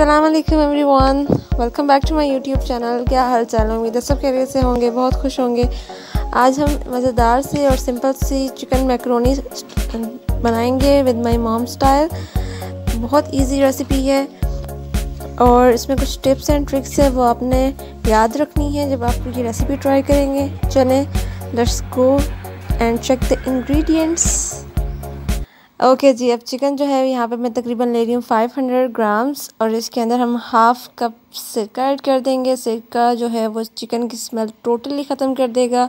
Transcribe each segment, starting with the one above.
Aslam everyone welcome back to my YouTube channel क्या हाल चाल उम्मीद है सब कैरियर से होंगे बहुत खुश होंगे आज हम मज़ेदार से और सिंपल सी चिकन मैक्रोनी बनाएंगे विद माई मॉम स्टाइल बहुत इजी रेसिपी है और इसमें कुछ टिप्स एंड ट्रिक्स है वो आपने याद रखनी है जब आप ये रेसिपी ट्राई करेंगे चलें let's go and check the ingredients okay okay जी अब चिकन जो है यहाँ पे मैं तकरीबन ले रही हूँ 500 ग्राम्स और इसके अंदर हम हाफ़ कप सिरका ऐड कर देंगे सिरका जो है वो चिकन की स्मेल टोटली ख़त्म कर देगा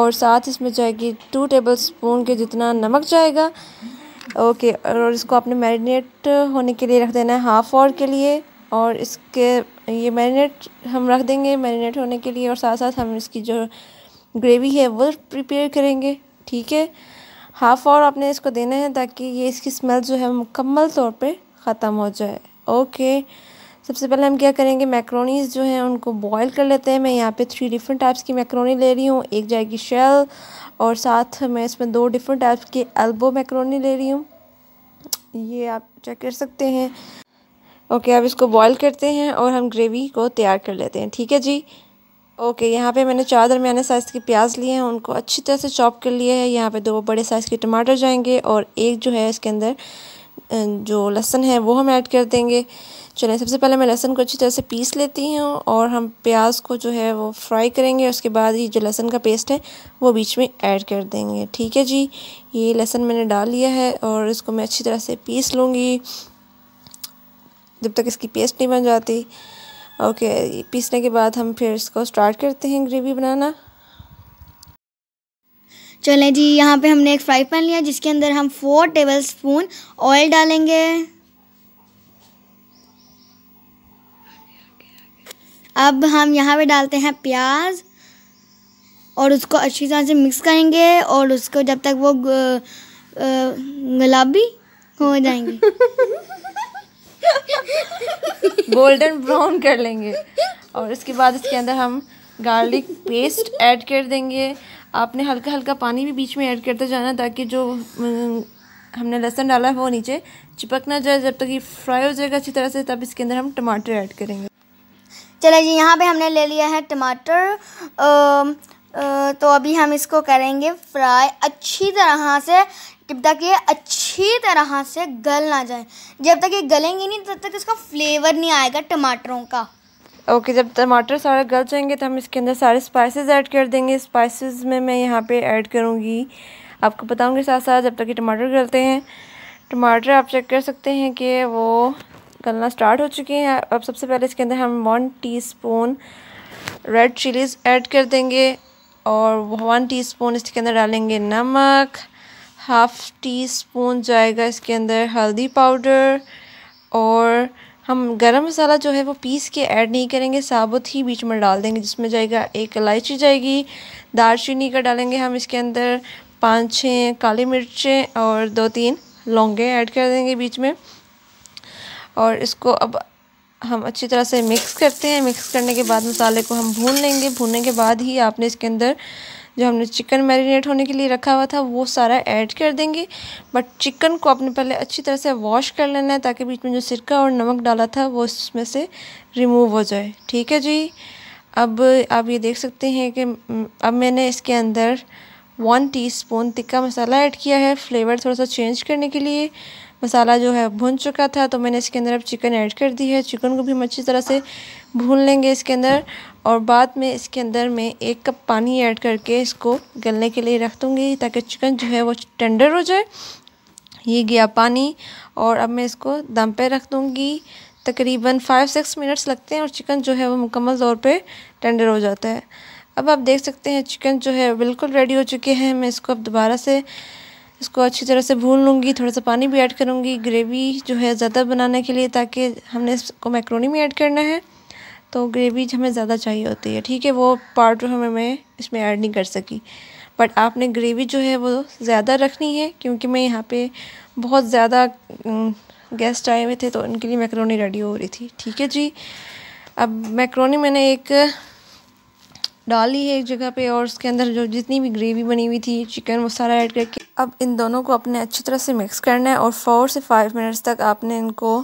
और साथ इसमें जाएगी टू टेबल स्पून के जितना नमक जाएगा ओके okay, और इसको आपने मैरिनेट होने के लिए रख देना है हाफ़ आवर के लिए और इसके ये मैरिनेट हम रख देंगे मैरिनेट होने के लिए और साथ साथ हम इसकी जो ग्रेवी है वो प्रिपेयर करेंगे ठीक है हाफ़ और आपने इसको देना है ताकि ये इसकी स्मेल जो है मुकम्मल तौर पे ख़त्म हो जाए ओके सबसे पहले हम क्या करेंगे मैक्रोनीज जो हैं उनको बॉईल कर लेते हैं मैं यहाँ पे थ्री डिफरेंट टाइप्स की मैक्रोनी ले रही हूँ एक जाएगी शेल और साथ मैं इसमें दो डिफरेंट टाइप्स की एल्बो मैक्रोनी ले रही हूँ ये आप चेक कर सकते हैं ओके अब इसको बॉयल करते हैं और हम ग्रेवी को तैयार कर लेते हैं ठीक है जी ओके यहाँ पे मैंने चार दरमियाने साइज़ के प्याज लिए हैं उनको अच्छी तरह से चॉप कर लिए है यहाँ पे दो बड़े साइज़ के टमाटर जाएंगे और एक जो है इसके अंदर जो लहसन है वो हम ऐड कर देंगे चलें सबसे पहले मैं लहसन को अच्छी तरह से पीस लेती हूँ और हम प्याज को जो है वो फ्राई करेंगे उसके बाद ये जो लहसन का पेस्ट है वो बीच में ऐड कर देंगे ठीक है जी ये लहसन मैंने डाल लिया है और इसको मैं अच्छी तरह से पीस लूँगी जब तक इसकी पेस्ट नहीं बन जाती ओके पीसने के बाद हम फिर इसको स्टार्ट करते हैं ग्रेवी बनाना चलें जी यहाँ पे हमने एक फ्राई पैन लिया जिसके अंदर हम फोर टेबल स्पून ऑयल डालेंगे अब हम यहाँ पे डालते हैं प्याज और उसको अच्छी तरह से मिक्स करेंगे और उसको जब तक वो गुलाबी हो जाएंगे गोल्डन ब्राउन कर लेंगे और इसके बाद इसके अंदर हम गार्लिक पेस्ट ऐड कर देंगे आपने हल्का हल्का पानी भी बीच में ऐड करते जाना ताकि जो हमने लहसन डाला है वो नीचे चिपक ना जाए जब तक ये फ्राई हो जाएगा अच्छी तरह से तब इसके अंदर हम टमाटर ऐड करेंगे चले जी यहाँ पे हमने ले लिया है टमाटर तो अभी हम इसको करेंगे फ्राई अच्छी तरह से जब तक ये अच्छी तरह से गल ना जाए जब तक ये गलेंगे नहीं तब तक इसका फ्लेवर नहीं आएगा टमाटरों का ओके okay, जब टमाटर सारा गल जाएंगे तो हम इसके अंदर सारे स्पाइसेस ऐड कर देंगे स्पाइसेस में मैं यहाँ पे ऐड करूँगी आपको बताऊँगी साथ साथ जब तक ये टमाटर गलते हैं टमाटर आप चेक कर सकते हैं कि वो गलना स्टार्ट हो चुके हैं अब सबसे पहले इसके अंदर हम one spoon red chillies add कर देंगे और वन स्पून इसके अंदर डालेंगे नमक हाफ़ टी स्पून जाएगा इसके अंदर हल्दी पाउडर और हम गरम मसाला जो है वो पीस के ऐड नहीं करेंगे साबुत ही बीच में डाल देंगे जिसमें जाएगा एक इलायची जाएगी दालचीनी का डालेंगे हम इसके अंदर पाँच छः काली मिर्चें और दो तीन लौंगे ऐड कर देंगे बीच में और इसको अब हम अच्छी तरह से मिक्स करते हैं मिक्स करने के बाद मसाले को हम भून लेंगे भूनने के बाद ही आपने इसके अंदर जो हमने चिकन मैरिनेट होने के लिए रखा हुआ था वो सारा ऐड कर देंगे बट चिकन को आपने पहले अच्छी तरह से वॉश कर लेना है ताकि बीच में जो सिरका और नमक डाला था वो उसमें से रिमूव हो जाए ठीक है जी अब आप ये देख सकते हैं कि अब मैंने इसके अंदर one spoon tikka masala add किया है फ्लेवर थोड़ा सा चेंज करने के लिए मसाला जो है भुन चुका था तो मैंने इसके अंदर अब चिकन ऐड कर दी है चिकन को भी हम अच्छी तरह से भून लेंगे इसके अंदर और बाद में इसके अंदर मैं एक कप पानी ऐड करके इसको गलने के लिए रख दूँगी ताकि चिकन जो है वो टेंडर हो जाए ये गया पानी और अब मैं इसको दम पे रख दूँगी तकरीबन फ़ाइव सिक्स मिनट्स लगते हैं और चिकन जो है वो मुकम्मल तौर पे टेंडर हो जाता है अब आप देख सकते हैं चिकन जो है बिल्कुल रेडी हो चुके हैं मैं इसको अब दोबारा से इसको अच्छी तरह से भून लूँगी थोड़ा सा पानी भी ऐड करूँगी ग्रेवी जो है ज़्यादा बनाने के लिए ताकि हमने इसको मैक्रोनी में ऐड करना है तो ग्रेवी हमें ज़्यादा चाहिए होती है ठीक है वो पार्ट जो हमें मैं इसमें ऐड नहीं कर सकी बट आपने ग्रेवी जो है वो ज़्यादा रखनी है क्योंकि मैं यहाँ पे बहुत ज़्यादा गेस्ट आए हुए थे तो उनके लिए मैक्रोनी रेडी हो रही थी ठीक है जी अब मैक्रोनी मैंने एक डाली है एक जगह पे और उसके अंदर जो जितनी भी ग्रेवी बनी हुई थी चिकन वो सारा ऐड करके अब इन दोनों को अपने अच्छी तरह से मिक्स करना है और फोर से फाइव मिनट्स तक आपने इनको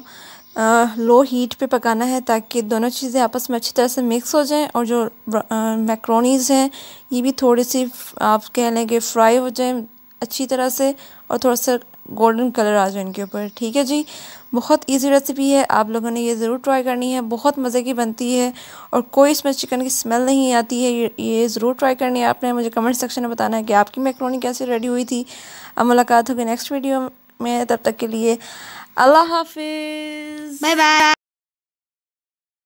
आ, लो हीट पे पकाना है ताकि दोनों चीज़ें आपस में अच्छी तरह से मिक्स हो जाएं और जो मैक्रोनीज़ हैं ये भी थोड़ी सी आप कह लें कि फ्राई हो जाए अच्छी तरह से और थोड़ा सा गोल्डन कलर आ जाए इनके ऊपर ठीक है जी बहुत इजी रेसिपी है आप लोगों ने ये ज़रूर ट्राई करनी है बहुत मज़े की बनती है और कोई इसमें चिकन की स्मेल नहीं आती है ये, ये ज़रूर ट्राई करनी है आपने मुझे कमेंट सेक्शन में बताना है कि आपकी मैक्रोनी कैसे रेडी हुई थी अब मुलाकात होगी नेक्स्ट वीडियो में तब तक के लिए अल्लाह हाफिज़ बाय बाय